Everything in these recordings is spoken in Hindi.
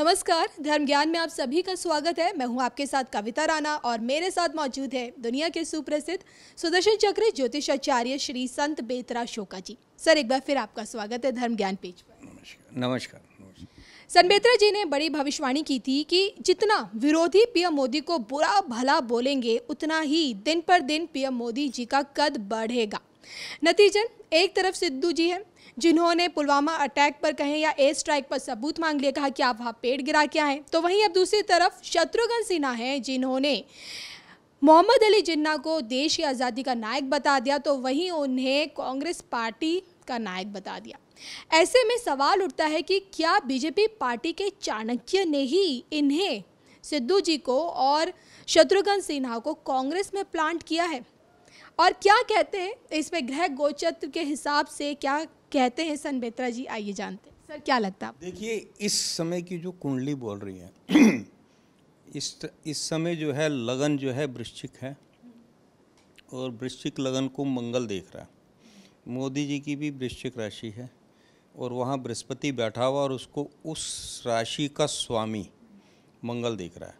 नमस्कार धर्म ज्ञान में आप सभी का स्वागत है मैं हूं आपके साथ कविता राणा और मेरे साथ मौजूद है दुनिया के सुप्रसिद्ध सुदर्शन चक्र ज्योतिषाचार्य श्री संत बेतरा शोका जी सर एक बार फिर आपका स्वागत है धर्म ज्ञान पेज पर नमस्कार संत बेतरा जी ने बड़ी भविष्यवाणी की थी कि जितना विरोधी पीएम मोदी को बुरा भला बोलेंगे उतना ही दिन पर दिन पीएम मोदी जी का कद बढ़ेगा नतीजन एक तरफ सिद्धू जी हैं जिन्होंने पुलवामा अटैक पर कहें या एयर स्ट्राइक पर सबूत मांग लिए कहा कि आप वहाँ पेड़ गिरा के आए तो वहीं अब दूसरी तरफ शत्रुघ्न सिन्हा हैं जिन्होंने मोहम्मद अली जिन्ना को देश की आज़ादी का नायक बता दिया तो वहीं उन्हें कांग्रेस पार्टी का नायक बता दिया ऐसे में सवाल उठता है कि क्या बीजेपी पार्टी के चाणक्य ने ही इन्हें सिद्धू जी को और शत्रुघ्न सिन्हा को कांग्रेस में प्लांट किया है और क्या कहते हैं इसमें ग्रह गोचत्र के हिसाब से क्या कहते हैं सन बेत्रा जी आइए जानते हैं सर क्या लगता है देखिए इस समय की जो कुंडली बोल रही है इस इस समय जो है लगन जो है वृश्चिक है और वृश्चिक लगन को मंगल देख रहा है मोदी जी की भी वृश्चिक राशि है और वहाँ बृहस्पति बैठा हुआ और उसको उस राशि का स्वामी मंगल देख रहा है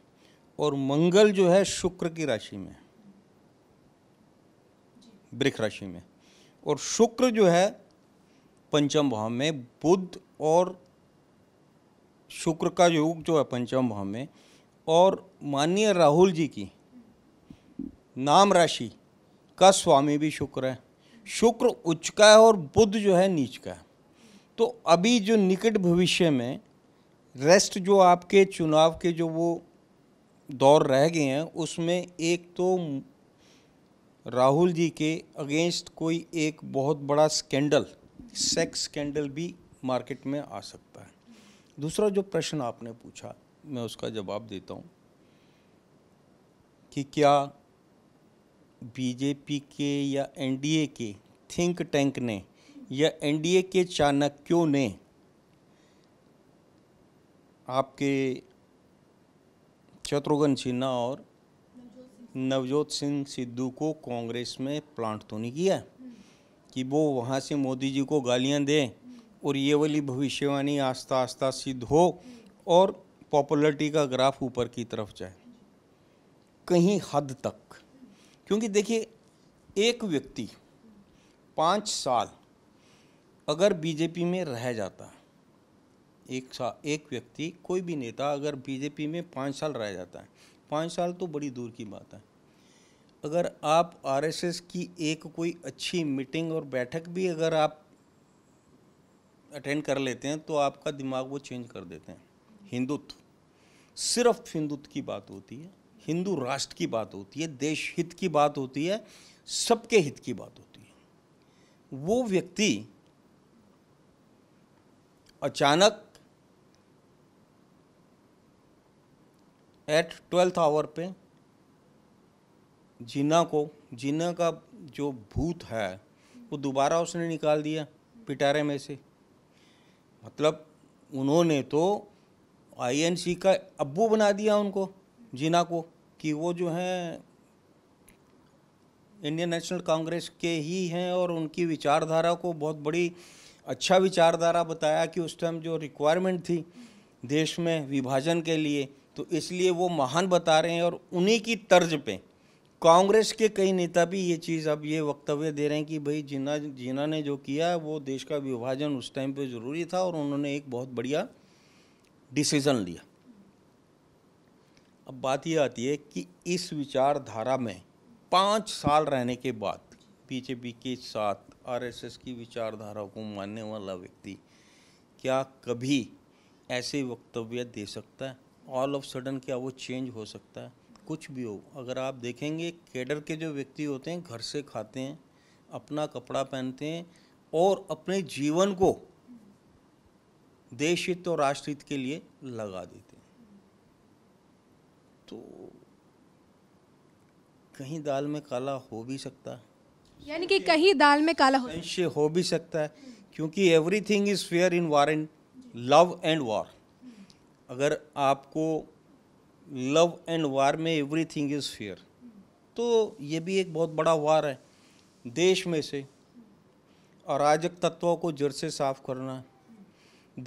और मंगल जो है शुक्र की राशि में है वृक्ष राशि में और शुक्र जो है पंचम भाव में बुध और शुक्र का योग जो है पंचम भाव में और माननीय राहुल जी की नाम राशि का स्वामी भी शुक्र है शुक्र उच्च का है और बुध जो है नीच का है तो अभी जो निकट भविष्य में रेस्ट जो आपके चुनाव के जो वो दौर रह गए हैं उसमें एक तो राहुल जी के अगेंस्ट कोई एक बहुत बड़ा स्कैंडल सेक्स स्कैंडल भी मार्केट में आ सकता है दूसरा जो प्रश्न आपने पूछा मैं उसका जवाब देता हूँ कि क्या बीजेपी के या एनडीए के थिंक टैंक ने या एनडीए के चाणक्यों ने आपके शत्रुघ्न सिन्हा और नवजोत सिंह सिद्धू को कांग्रेस में प्लांट तो नहीं किया कि वो वहाँ से मोदी जी को गालियाँ दें और ये वाली भविष्यवाणी आस्ता आस्ता सिद्ध हो और पॉपुलरिटी का ग्राफ ऊपर की तरफ जाए कहीं हद तक क्योंकि देखिए एक व्यक्ति पाँच साल अगर बीजेपी में रह जाता एक साल एक व्यक्ति कोई भी नेता अगर बीजेपी में पाँच साल रह जाता है पाँच साल तो बड़ी दूर की बात है अगर आप आरएसएस की एक कोई अच्छी मीटिंग और बैठक भी अगर आप अटेंड कर लेते हैं तो आपका दिमाग वो चेंज कर देते हैं हिंदुत्व सिर्फ हिंदुत्व की बात होती है हिंदू राष्ट्र की बात होती है देश हित की बात होती है सबके हित की बात होती है वो व्यक्ति अचानक एट ट्वेल्थ आवर पे जीना को जीना का जो भूत है वो दोबारा उसने निकाल दिया पिटारे में से मतलब उन्होंने तो आईएनसी का अब्बू बना दिया उनको जीना को कि वो जो हैं इंडियन नेशनल कांग्रेस के ही हैं और उनकी विचारधारा को बहुत बड़ी अच्छा विचारधारा बताया कि उस टाइम जो रिक्वायरमेंट थी देश में विभाजन के लिए तो इसलिए वो महान बता रहे हैं और उन्हीं की तर्ज पे कांग्रेस के कई नेता भी ये चीज़ अब ये वक्तव्य दे रहे हैं कि भाई जिना जिना ने जो किया वो देश का विभाजन उस टाइम पे ज़रूरी था और उन्होंने एक बहुत बढ़िया डिसीज़न लिया अब बात ये आती है कि इस विचारधारा में पाँच साल रहने के बाद बीजेपी के साथ आरएसएस की विचारधारा को मानने वाला व्यक्ति क्या कभी ऐसे वक्तव्य दे सकता है ऑल ऑफ सडन क्या वो चेंज हो सकता है कुछ भी हो अगर आप देखेंगे कैडर के जो व्यक्ति होते हैं घर से खाते हैं अपना कपड़ा पहनते हैं और अपने जीवन को देश हित और राष्ट्र हित के लिए लगा देते हैं तो कहीं दाल में काला हो भी सकता है यानी कि कहीं दाल में काला हो हो भी सकता है क्योंकि everything is fair in war and love and war अगर आपको लव एंड वार में एवरी थिंग इज़ फेयर तो ये भी एक बहुत बड़ा वार है देश में से अराजक तत्वों को जड़ से साफ करना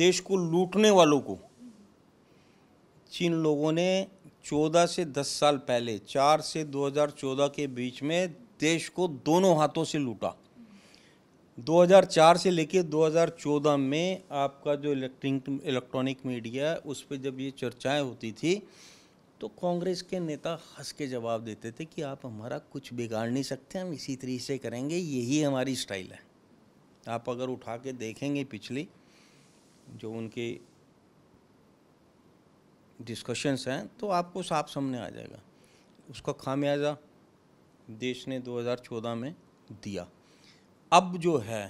देश को लूटने वालों को चीन लोगों ने 14 से 10 साल पहले 4 से 2014 के बीच में देश को दोनों हाथों से लूटा 2004 से लेके 2014 में आपका जो इलेक्ट्रिक इलेक्ट्रॉनिक मीडिया है उस पर जब ये चर्चाएं होती थी तो कांग्रेस के नेता हंस के जवाब देते थे कि आप हमारा कुछ बिगाड़ नहीं सकते हम इसी तरीके से करेंगे यही हमारी स्टाइल है आप अगर उठा के देखेंगे पिछली जो उनके डिस्कशंस हैं तो आपको साफ सामने आ जाएगा उसका खामियाजा देश ने 2014 में दिया अब जो है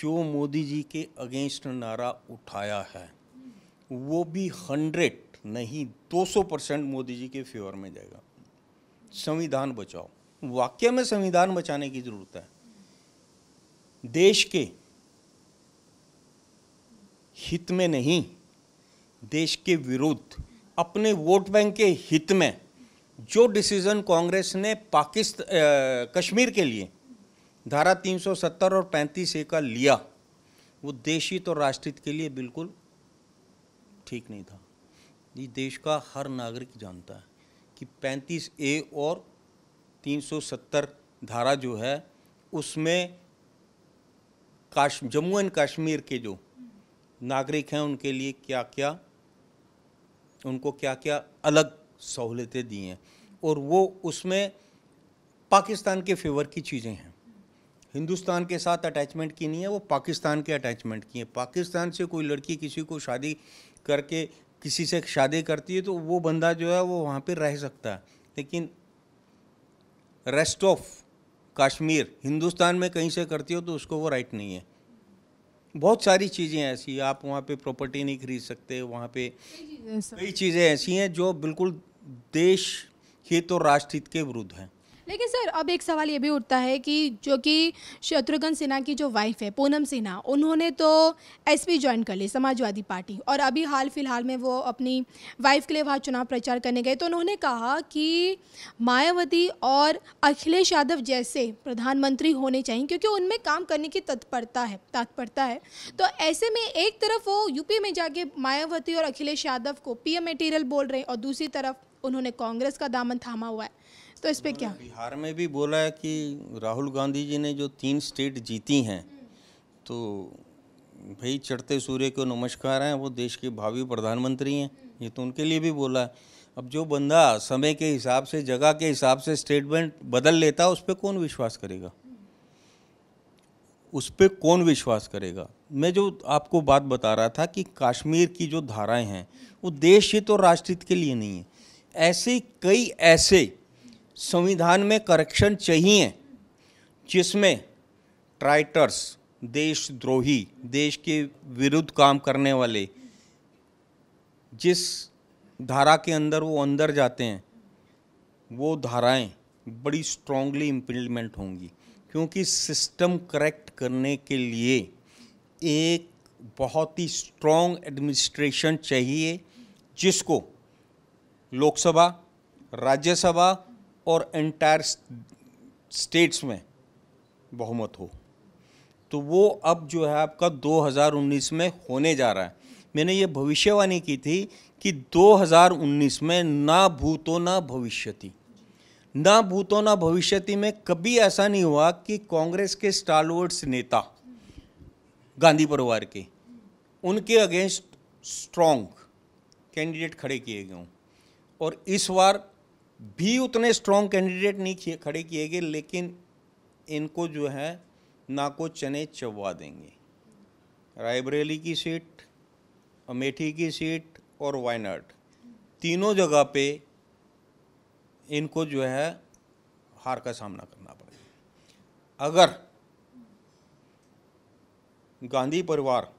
जो मोदी जी के अगेंस्ट नारा उठाया है वो भी हंड्रेड नहीं 200 परसेंट मोदी जी के फेवर में जाएगा संविधान बचाओ वाक्य में संविधान बचाने की ज़रूरत है देश के हित में नहीं देश के विरुद्ध अपने वोट बैंक के हित में जो डिसीज़न कांग्रेस ने पाकिस्तान कश्मीर के लिए धारा 370 और 35 ए का लिया वो देशित तो और राष्ट्रित के लिए बिल्कुल ठीक नहीं था ये देश का हर नागरिक जानता है कि 35 ए और 370 धारा जो है उसमें काश जम्मू एंड कश्मीर के जो नागरिक हैं उनके लिए क्या क्या उनको क्या क्या अलग सहूलियतें दी हैं और वो उसमें पाकिस्तान के फेवर की चीज़ें हैं हिंदुस्तान के साथ अटैचमेंट की नहीं है वो पाकिस्तान के अटैचमेंट की है पाकिस्तान से कोई लड़की किसी को शादी करके किसी से शादी करती है तो वो बंदा जो है वो वहाँ पर रह सकता है लेकिन रेस्ट ऑफ कश्मीर हिंदुस्तान में कहीं से करती हो तो उसको वो राइट नहीं है बहुत सारी चीज़ें ऐसी आप वहाँ पे प्रॉपर्टी नहीं खरीद सकते वहाँ पे कई चीज़ें ऐसी हैं जो बिल्कुल देश हित और राष्ट्रहित के विरुद्ध हैं लेकिन सर अब एक सवाल ये भी उठता है कि जो कि शत्रुघ्न सिन्हा की जो वाइफ है पूनम सिन्हा उन्होंने तो एसपी ज्वाइन कर ली समाजवादी पार्टी और अभी हाल फिलहाल में वो अपनी वाइफ के लिए वहाँ चुनाव प्रचार करने गए तो उन्होंने कहा कि मायावती और अखिलेश यादव जैसे प्रधानमंत्री होने चाहिए क्योंकि उनमें काम करने की तत्परता है तात्परता है तो ऐसे में एक तरफ वो यूपी में जाके मायावती और अखिलेश यादव को पीएम मटेरियल बोल रहे हैं और दूसरी तरफ उन्होंने कांग्रेस का दामन थामा हुआ है तो इस पर क्या बिहार में भी बोला है कि राहुल गांधी जी ने जो तीन स्टेट जीती हैं तो भाई चढ़ते सूर्य को नमस्कार हैं वो देश के भावी प्रधानमंत्री हैं ये तो उनके लिए भी बोला है अब जो बंदा समय के हिसाब से जगह के हिसाब से स्टेटमेंट बदल लेता है उस पर कौन विश्वास करेगा उस पर कौन विश्वास करेगा मैं जो आपको बात बता रहा था कि कश्मीर की जो धाराएं हैं वो देश हित तो और राष्ट्रहित के लिए नहीं है ऐसे कई ऐसे संविधान में करेक्शन चाहिए जिसमें ट्राइटर्स देशद्रोही देश के विरुद्ध काम करने वाले जिस धारा के अंदर वो अंदर जाते हैं वो धाराएं बड़ी स्ट्रांगली इम्प्लीमेंट होंगी क्योंकि सिस्टम करेक्ट करने के लिए एक बहुत ही स्ट्रॉन्ग एडमिनिस्ट्रेशन चाहिए जिसको लोकसभा राज्यसभा और एंटायर स्टेट्स में बहुमत हो तो वो अब जो है आपका 2019 में होने जा रहा है मैंने ये भविष्यवाणी की थी कि 2019 में ना भूतो ना भविष्यति ना भूतो ना भविष्यति में कभी ऐसा नहीं हुआ कि कांग्रेस के स्टालवर्ड्स नेता गांधी परिवार के उनके अगेंस्ट स्ट्रॉन्ग कैंडिडेट खड़े किए गए हों और इस बार भी उतने स्ट्रॉन्ग कैंडिडेट नहीं खड़े किए गए लेकिन इनको जो है ना को चने चबवा देंगे रायबरेली की सीट अमेठी की सीट और वायनाड तीनों जगह पे इनको जो है हार का सामना करना पड़ेगा अगर गांधी परिवार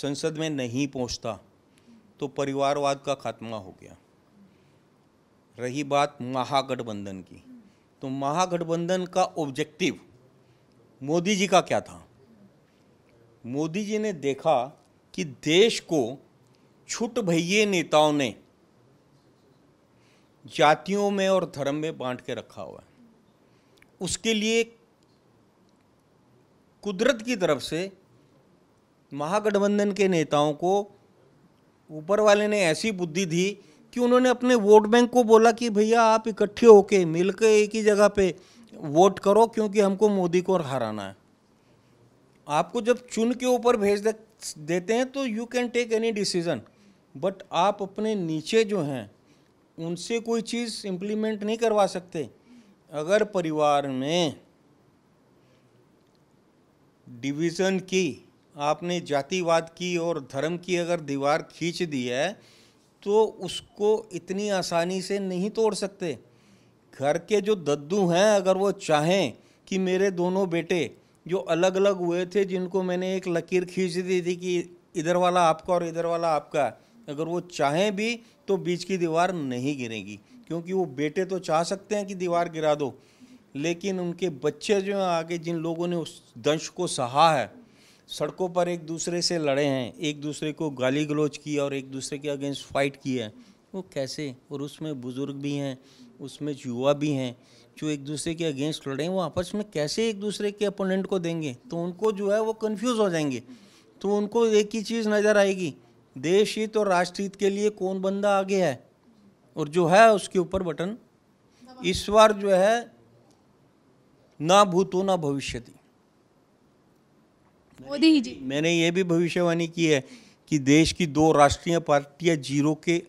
संसद में नहीं पहुंचता तो परिवारवाद का खात्मा हो गया रही बात महागठबंधन की तो महागठबंधन का ऑब्जेक्टिव मोदी जी का क्या था मोदी जी ने देखा कि देश को छुट भैये नेताओं ने जातियों में और धर्म में बांट के रखा हुआ है उसके लिए कुदरत की तरफ से महागठबंधन के नेताओं को ऊपर वाले ने ऐसी बुद्धि दी कि उन्होंने अपने वोट बैंक को बोला कि भैया आप इकट्ठे होके मिलकर एक ही जगह पे वोट करो क्योंकि हमको मोदी को हराना है आपको जब चुन के ऊपर भेज दे, देते हैं तो you can take any decision but आप अपने नीचे जो हैं उनसे कोई चीज़ इम्प्लीमेंट नहीं करवा सकते अगर परिवार में डिवीज़न की आपने जातिवाद की और धर्म की अगर दीवार खींच दी है तो उसको इतनी आसानी से नहीं तोड़ सकते घर के जो दद्दू हैं अगर वो चाहें कि मेरे दोनों बेटे जो अलग अलग हुए थे जिनको मैंने एक लकीर खींच दी थी कि इधर वाला आपका और इधर वाला आपका अगर वो चाहें भी तो बीच की दीवार नहीं गिरेगी क्योंकि वो बेटे तो चाह सकते हैं कि दीवार गिरा दो लेकिन उनके बच्चे जो हैं आगे जिन लोगों ने उस दंश को सहा है सड़कों पर एक दूसरे से लड़े हैं एक दूसरे को गाली गलोच किया और एक दूसरे के अगेंस्ट फाइट की है वो कैसे और उसमें बुज़ुर्ग भी हैं उसमें युवा भी हैं जो एक दूसरे के अगेंस्ट लड़े हैं वो आपस में कैसे एक दूसरे के अपोनेंट को देंगे तो उनको जो है वो कन्फ्यूज़ हो जाएंगे तो उनको एक ही चीज़ नज़र आएगी देश हित और राष्ट्र हित के लिए कौन बंदा आगे है और जो है उसके ऊपर बटन इस बार जो है ना भूतो ना भविष्यति मोदी जी मैंने ये भी भविष्यवाणी की है कि देश की दो राष्ट्रीय पार्टियां जीरो के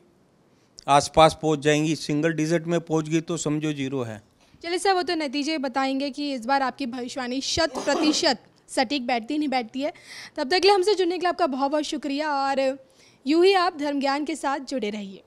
आसपास पहुंच जाएंगी सिंगल डिजिट में पहुंच गई तो समझो जीरो है चलिए सर वो तो नतीजे बताएंगे कि इस बार आपकी भविष्यवाणी शत प्रतिशत सटीक बैठती नहीं बैठती है तब तक के लिए हमसे जुड़ने के लिए आपका बहुत बहुत शुक्रिया और यूँ ही आप धर्म ज्ञान के साथ जुड़े रहिए